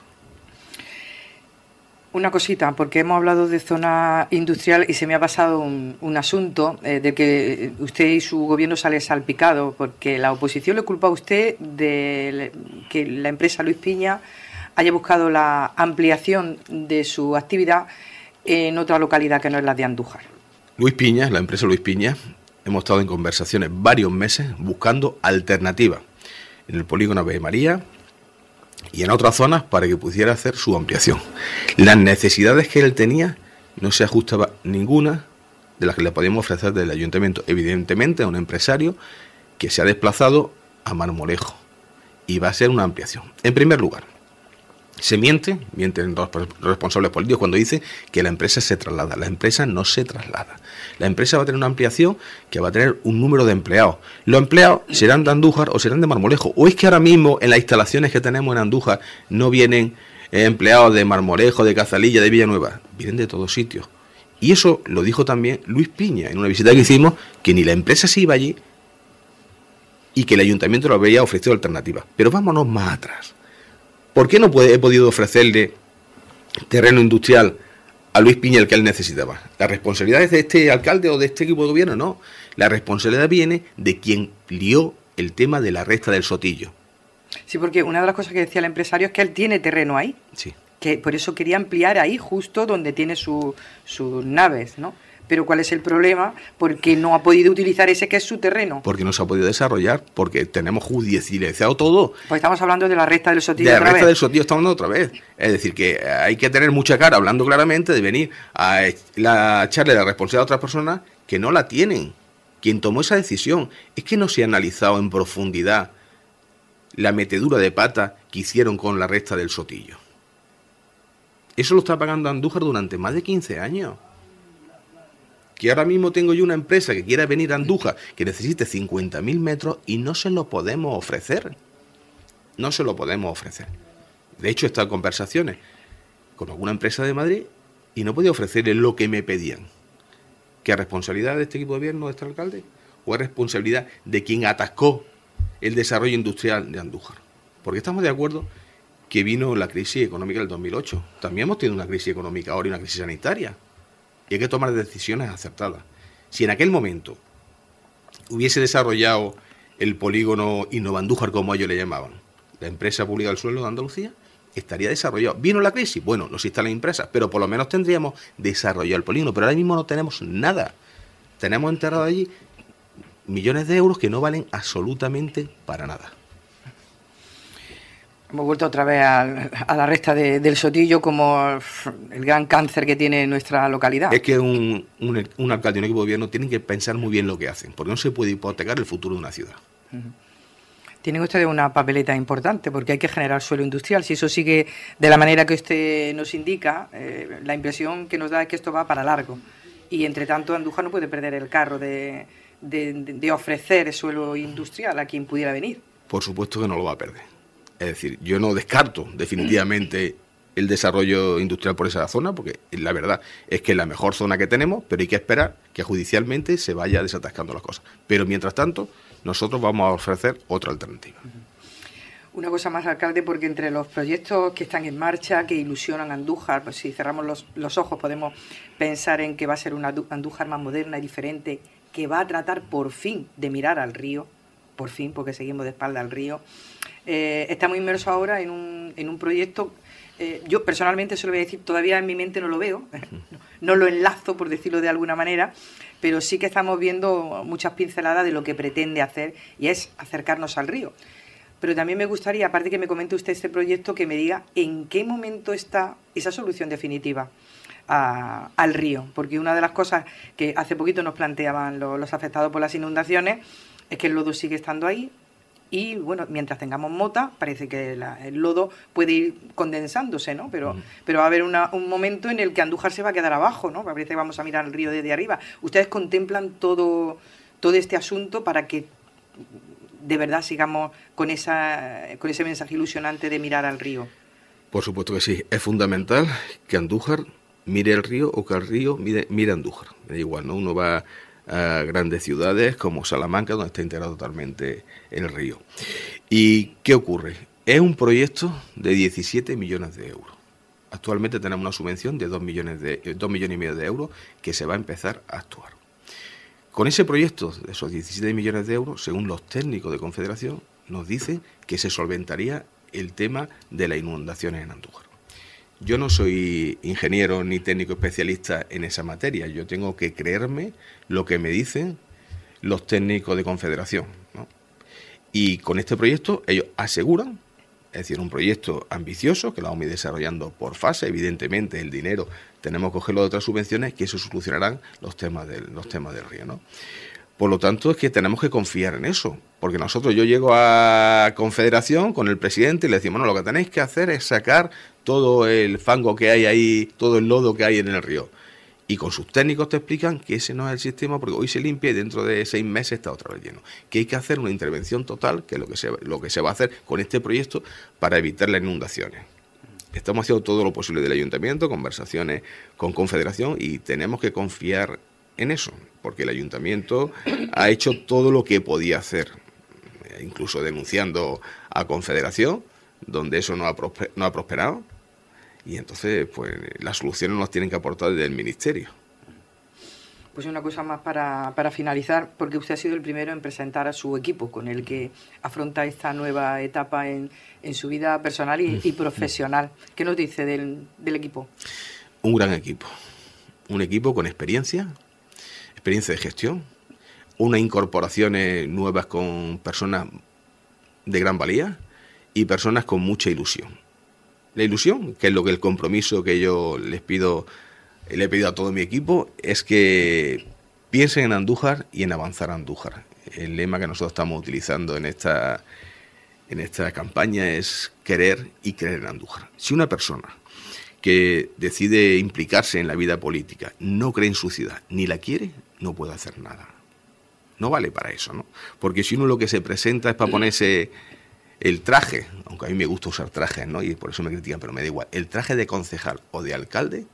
Una cosita, porque hemos hablado de zona industrial y se me ha pasado un, asunto eh, ...de que usted y su gobierno sale salpicado, porque la oposición le culpa a usted de que la empresa Luis Piña haya buscado la ampliación de su actividad en otra localidad que no es la de Andújar. Luis Piña, la empresa Luis Piña, hemos estado en conversaciones varios meses buscando alternativas en el polígono Ave María y en otras zonas para que pudiera hacer su ampliación. Las necesidades que él tenía no se ajustaba ninguna de las que le podíamos ofrecer del ayuntamiento. Evidentemente a un empresario que se ha desplazado a Marmolejo y va a ser una ampliación. En primer lugar, se miente, mienten los responsables políticos cuando dice que la empresa se traslada. La empresa no se traslada. La empresa va a tener una ampliación que va a tener un número de empleados. Los empleados serán de Andújar o serán de Marmolejo. O es que ahora mismo en las instalaciones que tenemos en Andújar no vienen eh, empleados de Marmolejo, de Cazalilla, de Villanueva. Vienen de todos sitios. Y eso lo dijo también Luis Piña en una visita que hicimos, que ni la empresa se iba allí y que el ayuntamiento lo había ofrecido alternativas. Pero vámonos más atrás. ¿Por qué no he podido ofrecerle terreno industrial a Luis Piña el que él necesitaba? ¿La responsabilidad es de este alcalde o de este equipo de gobierno? No. La responsabilidad viene de quien lió el tema de la resta del sotillo. Sí, porque una de las cosas que decía el empresario es que él tiene terreno ahí. Sí. Que por eso quería ampliar ahí, justo donde tiene sus naves, ¿no? Pero ¿cuál es el problema? Porque no ha podido utilizar ese que es su terreno. Porque no se ha podido desarrollar, porque tenemos judicializado todo. Pues estamos hablando de la resta del sotillo. De la otra recta del sotillo estamos otra vez. Es decir, que eh, hay que tener mucha cara, hablando claramente, de venir a, a echarle la responsabilidad a otras personas que no la tienen. Quien tomó esa decisión es que no se ha analizado en profundidad la metedura de pata que hicieron con la resta del sotillo. Eso lo está pagando Andújar durante más de 15 años que ahora mismo tengo yo una empresa que quiera venir a Andújar, que necesite 50.000 metros y no se lo podemos ofrecer. No se lo podemos ofrecer. De hecho, he estado en conversaciones con alguna empresa de Madrid y no podía ofrecerle lo que me pedían. ¿Qué responsabilidad de este equipo de gobierno, de este alcalde? ¿O es responsabilidad de quien atascó el desarrollo industrial de Andújar? Porque estamos de acuerdo que vino la crisis económica del 2008. También hemos tenido una crisis económica ahora y una crisis sanitaria y hay que tomar decisiones aceptadas. Si en aquel momento hubiese desarrollado el polígono Innovandújar, como ellos le llamaban, la empresa pública del suelo de Andalucía, estaría desarrollado. ¿Vino la crisis? Bueno, no instalan empresas, pero por lo menos tendríamos desarrollado el polígono. Pero ahora mismo no tenemos nada. Tenemos enterrado allí millones de euros que no valen absolutamente para nada. Hemos vuelto otra vez a, la resta del Sotillo como el gran cáncer que tiene nuestra localidad. Es que un, alcalde y un equipo de gobierno tienen que pensar muy bien lo que hacen, porque no se puede hipotecar el futuro de una ciudad. Tienen ustedes una papeleta importante porque hay que generar suelo industrial. Si eso sigue de la manera que usted nos indica, eh, la impresión que nos da es que esto va para largo. Y entre tanto, Andújar no puede perder el carro de, de ofrecer suelo industrial a quien pudiera venir. Por supuesto que no lo va a perder. Es decir, yo no descarto definitivamente el desarrollo industrial por esa zona, porque la verdad es que es la mejor zona que tenemos, pero hay que esperar que judicialmente se vaya desatascando las cosas. Pero mientras tanto, nosotros vamos a ofrecer otra alternativa. Una cosa más, alcalde, porque entre los proyectos que están en marcha, que ilusionan Andújar, pues si cerramos los, los ojos podemos pensar en que va a ser una Andújar más moderna y diferente, que va a tratar por fin de mirar al río, por fin, porque seguimos de espalda al río, eh, estamos inmersos ahora en un, en un proyecto. Eh, yo personalmente se lo voy a decir, todavía en mi mente no lo veo, [laughs] no lo enlazo por decirlo de alguna manera, pero sí que estamos viendo muchas pinceladas de lo que pretende hacer y es acercarnos al río. Pero también me gustaría, aparte que me comente usted este proyecto, que me diga en qué momento está esa solución definitiva. al río, porque una de las cosas que hace poquito nos planteaban los afectados por las inundaciones es que el lodo sigue estando ahí, y bueno, mientras tengamos mota, parece que el lodo puede ir condensándose, ¿no? Pero, pero va a haber un momento en el que Andújar se va a quedar abajo, ¿no? Parece que vamos a mirar el río desde arriba. Ustedes contemplan todo, todo este asunto para que de verdad sigamos con, esa, con ese mensaje ilusionante de mirar al río. Por supuesto que sí. Es fundamental que Andújar mire el río o que el río mire, mire Andújar. Da igual, ¿no? Uno va a grandes ciudades como Salamanca, donde está integrado totalmente el río. ¿Y qué ocurre? Es un proyecto de 17 millones de euros. Actualmente tenemos una subvención de 2 millones, de, eh, millones y medio de euros que se va a empezar a actuar. Con ese proyecto de esos 17 millones de euros, según los técnicos de Confederación, nos dicen que se solventaría el tema de las inundaciones en Andújar. Yo no soy ingeniero ni técnico especialista en esa materia. Yo tengo que creerme lo que me dicen los técnicos de confederación. Y con este proyecto ellos aseguran, es decir, un proyecto ambicioso que lo vamos a ir desarrollando por fase. Evidentemente, el dinero tenemos que cogerlo de otras subvenciones que eso solucionarán los temas del, los temas del río. ¿no? Por lo tanto, es que tenemos que confiar en eso. Porque nosotros, yo llego a Confederación con el presidente y le decimos, no, lo que tenéis que hacer es sacar todo el fango que hay ahí, todo el lodo que hay en el río. Y con sus técnicos te explican que ese no es el sistema porque hoy se limpia y dentro de seis meses está otra vez lleno. Que hay que hacer una intervención total, que es lo que se, lo que se va a hacer con este proyecto para evitar las inundaciones. Estamos haciendo todo lo posible del ayuntamiento, conversaciones con Confederación y tenemos que confiar en eso, porque el ayuntamiento ha hecho todo lo que podía hacer, incluso denunciando a Confederación, donde eso no ha, no ha prosperado, y entonces pues las soluciones nos tienen que aportar desde el Ministerio. Pues una cosa más para, para, finalizar, porque usted ha sido el primero en presentar a su equipo con el que afronta esta nueva etapa en, en su vida personal y, y, profesional. ¿Qué nos dice del, del equipo? Un gran equipo, un equipo con experiencia, experiencia de gestión, unas incorporaciones nuevas con personas de gran valía y personas con mucha ilusión. La ilusión, que es lo que el compromiso que yo les pido, le he pedido a todo mi equipo, es que piensen en Andújar y en avanzar Andújar. El lema que nosotros estamos utilizando en esta, en esta campaña es querer y creer en Andújar. Si una persona que decide implicarse en la vida política no cree en su ciudad ni la quiere, no puedo hacer nada. No vale para eso, ¿no? Porque si uno lo que se presenta es para ponerse el traje, aunque a mí me gusta usar trajes, ¿no? Y por eso me critican, pero me da igual. El traje de concejal o de alcalde,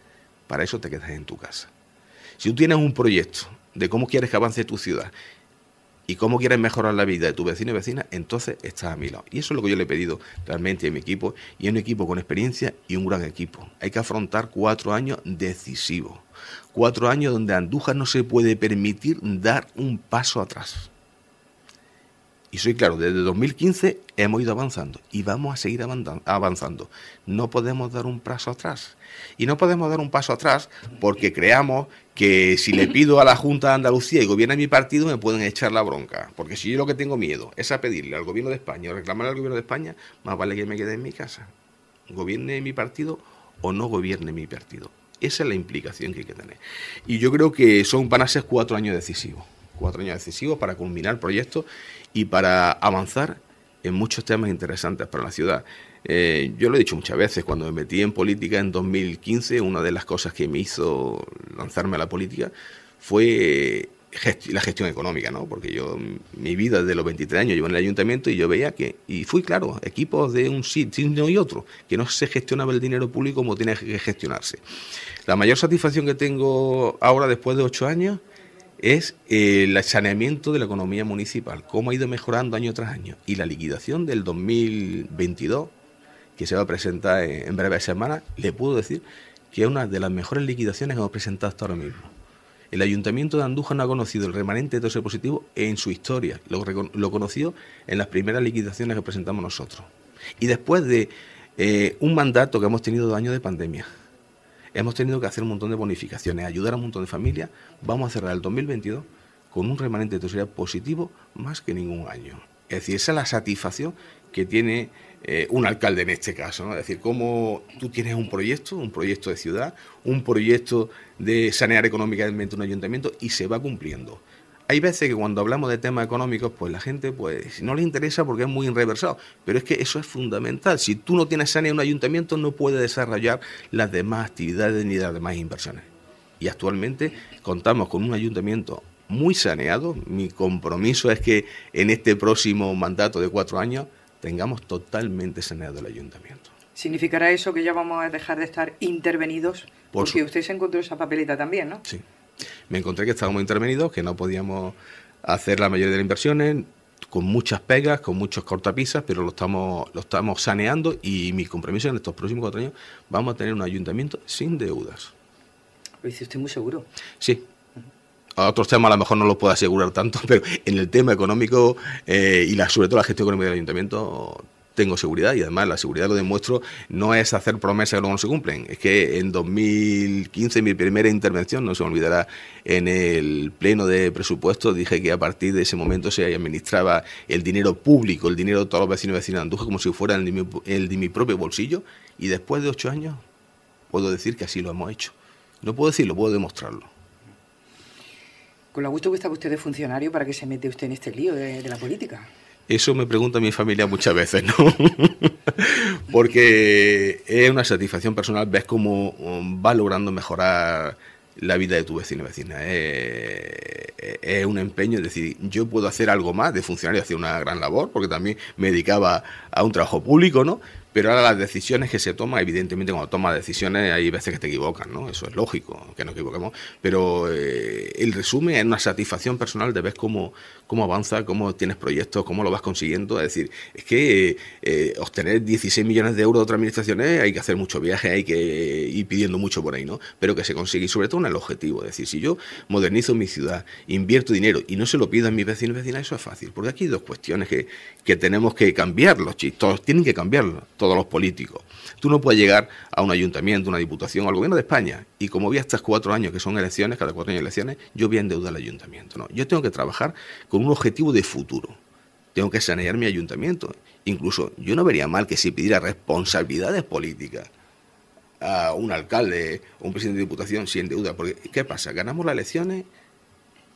para eso te quedas en tu casa. Si tú tienes un proyecto de cómo quieres que avance tu ciudad y cómo quieres mejorar la vida de tu vecinos y vecina, entonces estás a mi lado. Y eso es lo que yo le he pedido realmente a mi equipo. Y a un equipo con experiencia y un gran equipo. Hay que afrontar cuatro años decisivos. Cuatro años donde Andújar no se puede permitir dar un paso atrás. Y soy claro, desde 2015 hemos ido avanzando y vamos a seguir avanzando. No podemos dar un paso atrás. Y no podemos dar un paso atrás porque creamos que si le pido a la Junta de Andalucía y gobierna mi partido me pueden echar la bronca. Porque si yo lo que tengo miedo es a pedirle al gobierno de España o reclamar al gobierno de España, más vale que me quede en mi casa. Gobierne mi partido o no gobierne mi partido. Esa es la implicación que hay que tener. Y yo creo que son, van a ser cuatro años decisivos. Cuatro años decisivos para culminar proyectos y para avanzar en muchos temas interesantes para la ciudad. Eh, yo lo he dicho muchas veces, cuando me metí en política en 2015, una de las cosas que me hizo lanzarme a la política fue la gestión económica, ¿no? Porque yo, mi vida desde los 23 años llevo en el ayuntamiento y yo veía que, y fui claro, equipos de un sitio y otro, que no se gestionaba el dinero público como tiene que gestionarse. La mayor satisfacción que tengo ahora, después de ocho años, es el saneamiento de la economía municipal, cómo ha ido mejorando año tras año. Y la liquidación del 2022, que se va a presentar en breves semana le puedo decir que es una de las mejores liquidaciones que hemos presentado hasta ahora mismo. El ayuntamiento de Andújar no ha conocido el remanente de ese positivo en su historia. Lo, lo, conoció en las primeras liquidaciones que presentamos nosotros. Y después de eh, un mandato que hemos tenido dos años de pandemia, hemos tenido que hacer un montón de bonificaciones, ayudar a un montón de familias. Vamos a cerrar el 2022 con un remanente de tesorería positivo más que ningún año. Es decir, esa es la satisfacción que tiene eh, un alcalde en este caso, Es decir, cómo tú tienes un proyecto, un proyecto de ciudad, un proyecto de sanear económicamente un ayuntamiento y se va cumpliendo. Hay veces que cuando hablamos de temas económicos, pues la gente pues no le interesa porque es muy inreversado. pero es que eso es fundamental. Si tú no tienes saneado un ayuntamiento, no puedes desarrollar las demás actividades ni las demás inversiones. Y actualmente contamos con un ayuntamiento muy saneado. Mi compromiso es que en este próximo mandato de cuatro años tengamos totalmente saneado el ayuntamiento. ¿Significará eso que ya vamos a dejar de estar intervenidos? Porque usted se encontró esa papelita también, ¿no? Sí. Me encontré que estábamos intervenidos, que no podíamos hacer la mayoría de las inversiones, con muchas pegas, con muchos cortapisas, pero lo estamos, lo estamos saneando y mi compromiso en estos próximos cuatro años vamos a tener un ayuntamiento sin deudas. Lo dice usted muy seguro. Sí, a otros temas a lo mejor no los puedo asegurar tanto, [laughs] pero en el tema económico eh, y la, sobre todo la gestión económica del ayuntamiento tengo seguridad y además la seguridad lo demuestro, no es hacer promesas que luego no se cumplen. Es que en 2015, mi primera intervención, no se me olvidará, en el pleno de presupuesto dije que a partir de ese momento se administraba el dinero público, el dinero de todos los vecinos y vecinas de Andújar como si fuera el de, mi, el de mi propio bolsillo y después de ocho años puedo decir que así lo hemos hecho. No puedo decirlo, puedo demostrarlo. Con lo gusto que está usted de funcionario, ¿para que se mete usted en este lío de, la política? Eso me pregunta mi familia muchas veces, ¿no? [laughs] Porque es una satisfacción personal, ves cómo um, va logrando mejorar la vida de tu vecino y vecina. Es, eh, eh, es, un empeño, es decir, yo puedo hacer algo más de funcionario, hacer una gran labor, porque también me dedicaba a un trabajo público, ¿no? Pero ahora las decisiones que se toman, evidentemente cuando toma decisiones hay veces que te equivocan, ¿no? Eso es lógico, que nos equivoquemos. Pero eh, el resumen es una satisfacción personal de ver cómo, cómo avanza, cómo tienes proyectos, cómo lo vas consiguiendo. Es decir, es que eh, obtener 16 millones de euros de otras administraciones eh, hay que hacer mucho viaje, hay que ir pidiendo mucho por ahí, ¿no? Pero que se consigue y sobre todo en el objetivo. Es decir, si yo modernizo mi ciudad, invierto dinero y no se lo pido a mis vecinos y vecinas, eso es fácil. Porque aquí hay dos cuestiones que, que tenemos que cambiar los todos tienen que cambiarlos todos los políticos. Tú no puedes llegar a un ayuntamiento, una diputación, al gobierno de España. Y como vi estas cuatro años, que son elecciones, cada cuatro años elecciones, yo voy a endeudar al ayuntamiento. No, yo tengo que trabajar con un objetivo de futuro. Tengo que sanear mi ayuntamiento. Incluso yo no vería mal que si pidiera responsabilidades políticas a un alcalde o un presidente de diputación sin deuda. Porque, ¿qué pasa? Ganamos las elecciones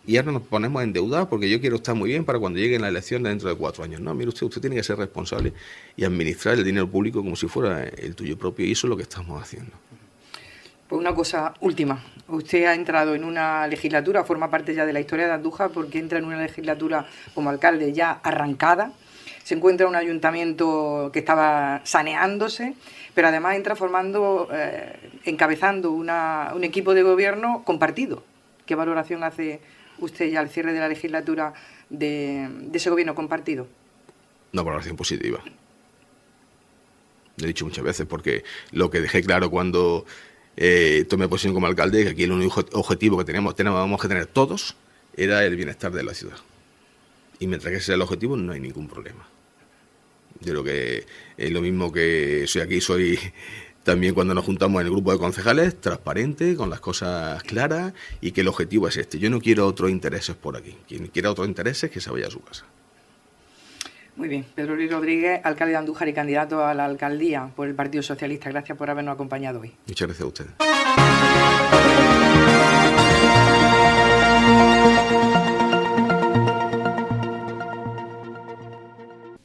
y ahora nos ponemos endeudados porque yo quiero estar muy bien para cuando lleguen las elecciones dentro de cuatro años. No, mire usted, usted tiene que ser responsable y administrar el dinero público como si fuera el tuyo propio y eso es lo que estamos haciendo. Pues una cosa última. Usted ha entrado en una legislatura, forma parte ya de la historia de Andújar porque entra en una legislatura como alcalde ya arrancada. Se encuentra un ayuntamiento que estaba saneándose, pero además entra formando, eh, encabezando un equipo de gobierno compartido. ¿Qué valoración hace usted ya al cierre de la legislatura de, ese gobierno compartido? la razón positiva. Lo he dicho muchas veces porque lo que dejé claro cuando eh, tomé posición como alcalde, que aquí el único objetivo que teníamos, tenemos que tener todos, era el bienestar de la ciudad. Y mientras que ese sea el objetivo, no hay ningún problema. Yo creo que es lo mismo que soy aquí, soy también cuando nos juntamos en el grupo de concejales, transparente, con las cosas claras y que el objetivo es este. Yo no quiero otros intereses por aquí. Quien quiera otros intereses, que se vaya a su casa. Muy bien. Pedro Luis Rodríguez, alcalde de Andújar y candidato a la alcaldía por el Partido Socialista. Gracias por habernos acompañado hoy. Muchas gracias a ustedes.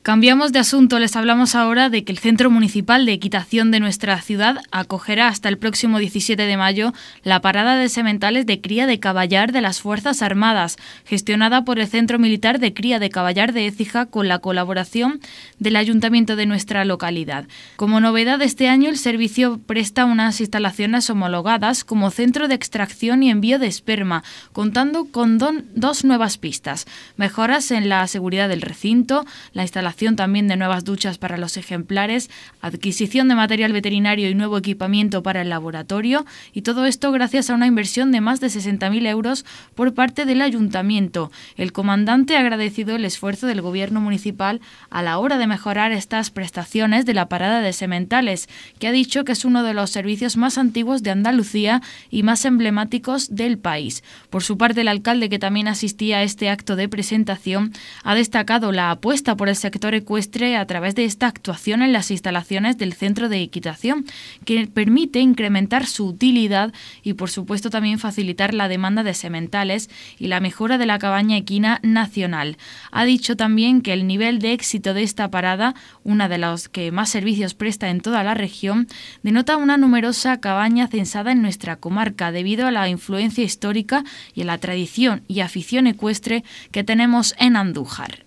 Cambiamos de asunto, les hablamos ahora de que el Centro Municipal de Equitación de nuestra ciudad acogerá hasta el próximo 17 de mayo la parada de sementales de cría de caballar de las Fuerzas Armadas, gestionada por el Centro Militar de Cría de Caballar de Écija con la colaboración del Ayuntamiento de nuestra localidad. Como novedad este año, el servicio presta unas instalaciones homologadas como centro de extracción y envío de esperma, contando con dos nuevas pistas, mejoras en la seguridad del recinto, la instalación también de nuevas duchas para los ejemplares, adquisición de material veterinario y nuevo equipamiento para el laboratorio, y todo esto gracias a una inversión de más de 60.000 euros por parte del ayuntamiento. El comandante ha agradecido el esfuerzo del gobierno municipal a la hora de mejorar estas prestaciones de la parada de sementales, que ha dicho que es uno de los servicios más antiguos de Andalucía y más emblemáticos del país. Por su parte, el alcalde, que también asistía a este acto de presentación, ha destacado la apuesta por el sector ecuestre a través de esta actuación en las instalaciones del centro de equitación, que permite incrementar su utilidad y, por supuesto, también facilitar la demanda de sementales y la mejora de la cabaña equina nacional. Ha dicho también que el nivel de éxito de esta parada, una de las que más servicios presta en toda la región, denota una numerosa cabaña censada en nuestra comarca debido a la influencia histórica y a la tradición y afición ecuestre que tenemos en Andújar.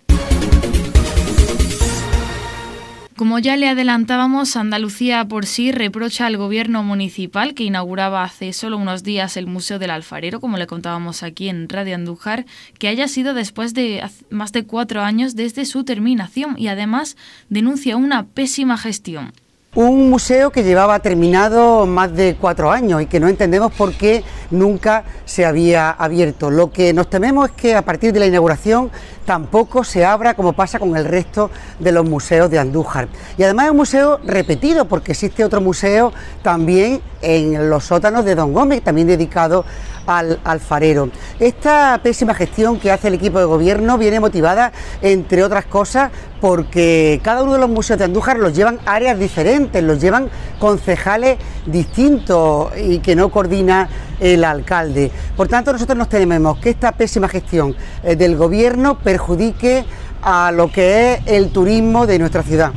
Como ya le adelantábamos, Andalucía por sí reprocha al gobierno municipal que inauguraba hace solo unos días el Museo del Alfarero, como le contábamos aquí en Radio Andújar, que haya sido después de más de cuatro años desde su terminación y además denuncia una pésima gestión un museo que llevaba terminado más de cuatro años y que no entendemos por qué nunca se había abierto. Lo que nos tememos es que a partir de la inauguración tampoco se abra como pasa con el resto de los museos de Andújar. Y además es un museo repetido porque existe otro museo también en los sótanos de Don Gómez, también dedicado al alfarero. Esta pésima gestión que hace el equipo de gobierno viene motivada, entre otras cosas, porque cada uno de los museos de Andújar los llevan áreas diferentes, los llevan concejales distintos y que no coordina el alcalde. Por tanto, nosotros nos tememos que esta pésima gestión eh, del gobierno perjudique a lo que es el turismo de nuestra ciudad.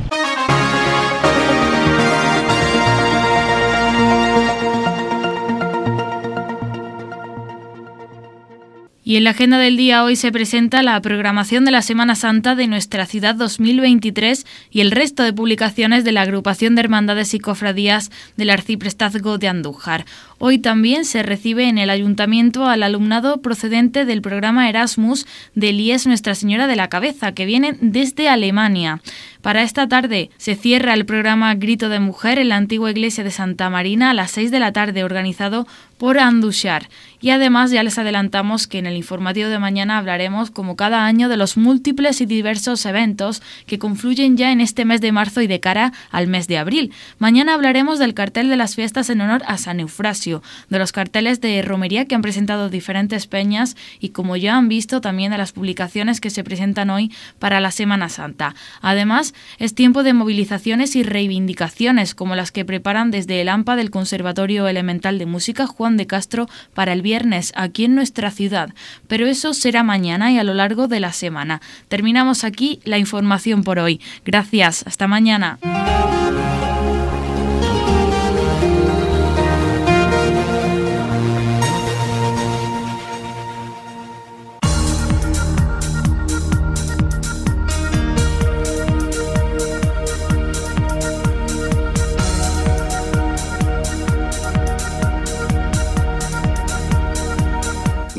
Y en la agenda del día hoy se presenta la programación de la Semana Santa de nuestra ciudad 2023 y el resto de publicaciones de la Agrupación de Hermandades y Cofradías del Arciprestazgo de Andújar. Hoy también se recibe en el ayuntamiento al alumnado procedente del programa Erasmus de IES Nuestra Señora de la Cabeza, que viene desde Alemania. Para esta tarde se cierra el programa Grito de Mujer en la antigua iglesia de Santa Marina a las 6 de la tarde, organizado por Andushar. Y además ya les adelantamos que en el informativo de mañana hablaremos, como cada año, de los múltiples y diversos eventos que confluyen ya en este mes de marzo y de cara al mes de abril. Mañana hablaremos del cartel de las fiestas en honor a San Eufrasio de los carteles de romería que han presentado diferentes peñas y como ya han visto también de las publicaciones que se presentan hoy para la Semana Santa. Además, es tiempo de movilizaciones y reivindicaciones como las que preparan desde el AMPA del Conservatorio Elemental de Música Juan de Castro para el viernes aquí en nuestra ciudad, pero eso será mañana y a lo largo de la semana. Terminamos aquí la información por hoy. Gracias, hasta mañana.